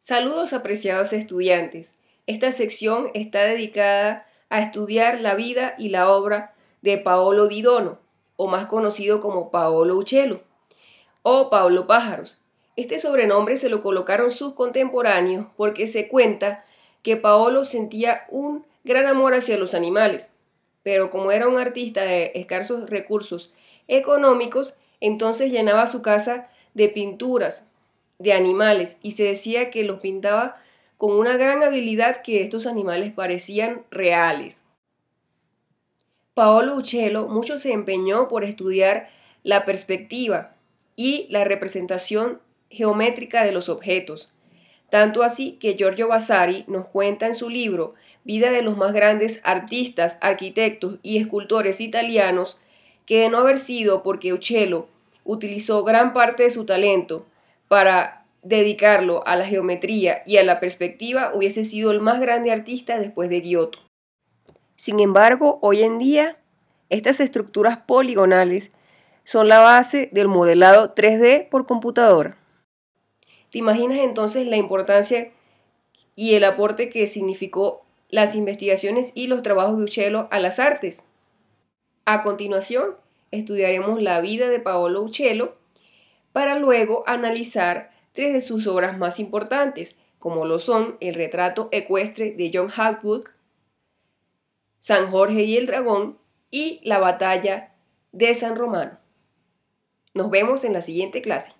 Saludos apreciados estudiantes. Esta sección está dedicada a estudiar la vida y la obra de Paolo Didono, o más conocido como Paolo Uccello o Pablo Pájaros. Este sobrenombre se lo colocaron sus contemporáneos porque se cuenta que Paolo sentía un gran amor hacia los animales, pero como era un artista de escasos recursos económicos, entonces llenaba su casa de pinturas de animales y se decía que los pintaba con una gran habilidad que estos animales parecían reales. Paolo Uccello mucho se empeñó por estudiar la perspectiva, y la representación geométrica de los objetos. Tanto así que Giorgio Vasari nos cuenta en su libro Vida de los más grandes artistas, arquitectos y escultores italianos que de no haber sido porque Uccello utilizó gran parte de su talento para dedicarlo a la geometría y a la perspectiva, hubiese sido el más grande artista después de Giotto. Sin embargo, hoy en día, estas estructuras poligonales son la base del modelado 3D por computadora. ¿Te imaginas entonces la importancia y el aporte que significó las investigaciones y los trabajos de Uccello a las artes? A continuación, estudiaremos la vida de Paolo Uccello para luego analizar tres de sus obras más importantes, como lo son el retrato ecuestre de John Hawkwood, San Jorge y el Dragón y la batalla de San Romano. Nos vemos en la siguiente clase.